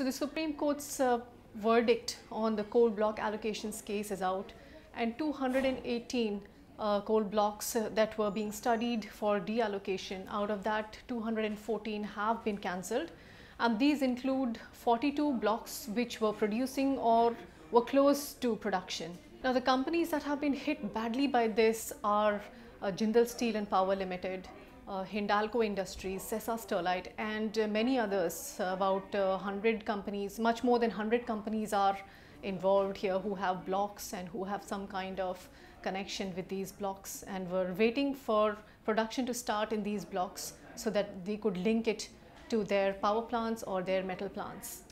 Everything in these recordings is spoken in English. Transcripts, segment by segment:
So the Supreme Court's uh, verdict on the coal block allocations case is out and 218 uh, coal blocks uh, that were being studied for deallocation. Out of that 214 have been cancelled and these include 42 blocks which were producing or were close to production. Now the companies that have been hit badly by this are uh, Jindal Steel and Power Limited, uh, Hindalco Industries, Sesa Sterlite and uh, many others, uh, about 100 companies, much more than 100 companies are involved here who have blocks and who have some kind of connection with these blocks and were waiting for production to start in these blocks so that they could link it to their power plants or their metal plants.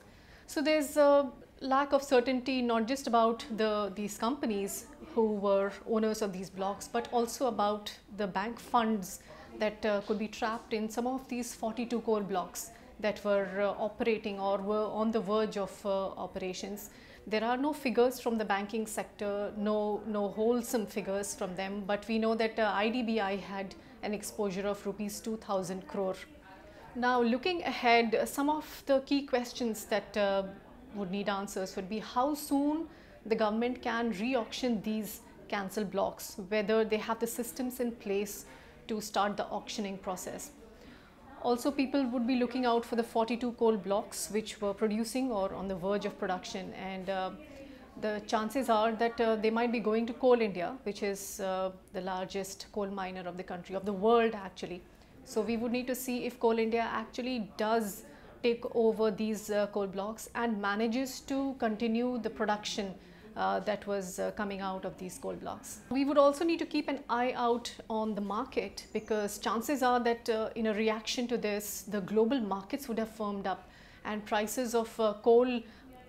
So there's a lack of certainty not just about the these companies who were owners of these blocks but also about the bank funds that uh, could be trapped in some of these 42 core blocks that were uh, operating or were on the verge of uh, operations. There are no figures from the banking sector, no, no wholesome figures from them, but we know that IDBI uh, had an exposure of rupees 2000 crore. Now looking ahead, some of the key questions that uh, would need answers would be how soon the government can re-auction these cancel blocks, whether they have the systems in place to start the auctioning process. Also, people would be looking out for the 42 coal blocks which were producing or on the verge of production and uh, the chances are that uh, they might be going to Coal India, which is uh, the largest coal miner of the country, of the world actually. So we would need to see if Coal India actually does take over these uh, coal blocks and manages to continue the production uh, that was uh, coming out of these coal blocks. We would also need to keep an eye out on the market because chances are that uh, in a reaction to this, the global markets would have firmed up and prices of uh, coal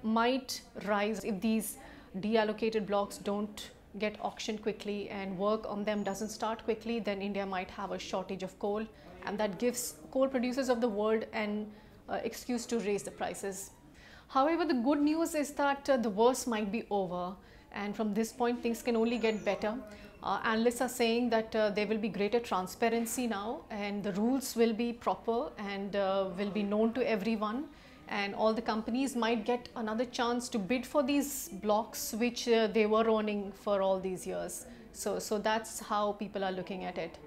might rise if these deallocated blocks don't get auctioned quickly and work on them doesn't start quickly, then India might have a shortage of coal and that gives coal producers of the world an uh, excuse to raise the prices. However, the good news is that uh, the worst might be over and from this point things can only get better. Uh, analysts are saying that uh, there will be greater transparency now and the rules will be proper and uh, will be known to everyone and all the companies might get another chance to bid for these blocks which uh, they were owning for all these years. So, so that's how people are looking at it.